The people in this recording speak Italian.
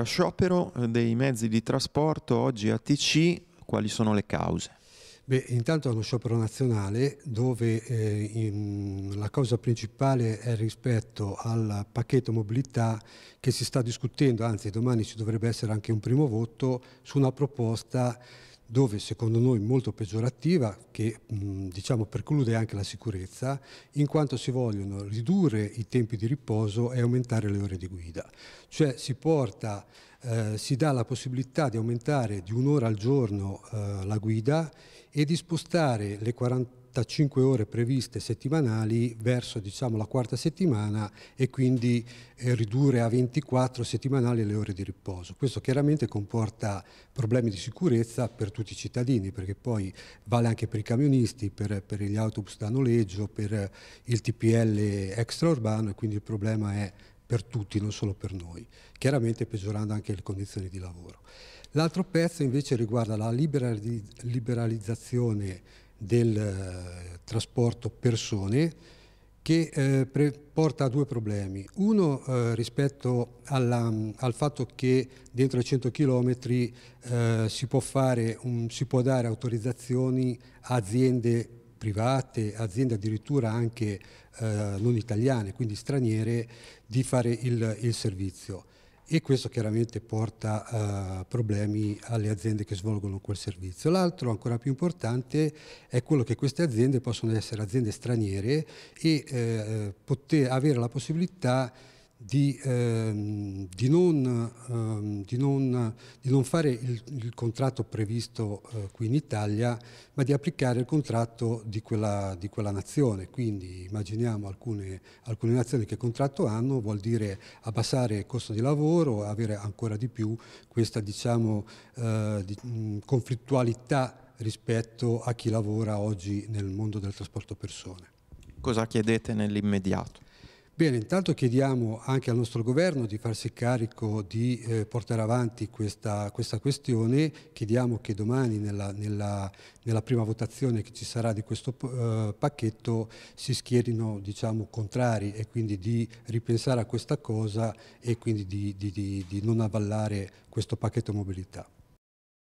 Lo sciopero eh, dei mezzi di trasporto oggi a TC, quali sono le cause? Beh, intanto è uno sciopero nazionale dove eh, in, la causa principale è rispetto al pacchetto mobilità che si sta discutendo, anzi domani ci dovrebbe essere anche un primo voto su una proposta dove secondo noi molto peggiorativa, che diciamo preclude anche la sicurezza, in quanto si vogliono ridurre i tempi di riposo e aumentare le ore di guida. Cioè si, porta, eh, si dà la possibilità di aumentare di un'ora al giorno eh, la guida e di spostare le 40 45 ore previste settimanali verso diciamo, la quarta settimana e quindi eh, ridurre a 24 settimanali le ore di riposo. Questo chiaramente comporta problemi di sicurezza per tutti i cittadini perché poi vale anche per i camionisti, per, per gli autobus da noleggio, per il TPL extraurbano e quindi il problema è per tutti, non solo per noi, chiaramente peggiorando anche le condizioni di lavoro. L'altro pezzo invece riguarda la liberalizzazione del eh, trasporto persone che eh, pre- porta a due problemi. Uno eh, rispetto alla, al fatto che dentro i 100 km eh, si, può fare un, si può dare autorizzazioni a aziende private, aziende addirittura anche eh, non italiane, quindi straniere, di fare il, il servizio e questo chiaramente porta uh, problemi alle aziende che svolgono quel servizio. L'altro ancora più importante è quello che queste aziende possono essere aziende straniere e eh, eh poter avere la possibilità di, ehm, di, non, ehm, di, non, di, non, fare il, il contratto previsto eh, qui in Italia, ma di applicare il contratto di quella, quella nazione. Quindi immaginiamo alcune, alcune, nazioni che contratto hanno, vuol dire abbassare il costo di lavoro, avere ancora di più questa diciamo, eh, mh, mm, conflittualità rispetto a chi lavora oggi nel mondo del trasporto persone. Cosa chiedete nell'immediato? Bene, intanto chiediamo anche al nostro governo di farsi carico di eh, portare avanti questa, questa, questione, chiediamo che domani nella, nella, nella, prima votazione che ci sarà di questo eh, pacchetto si schierino diciamo, contrari e quindi di ripensare a questa cosa e quindi di, di, di, di non avallare questo pacchetto mobilità.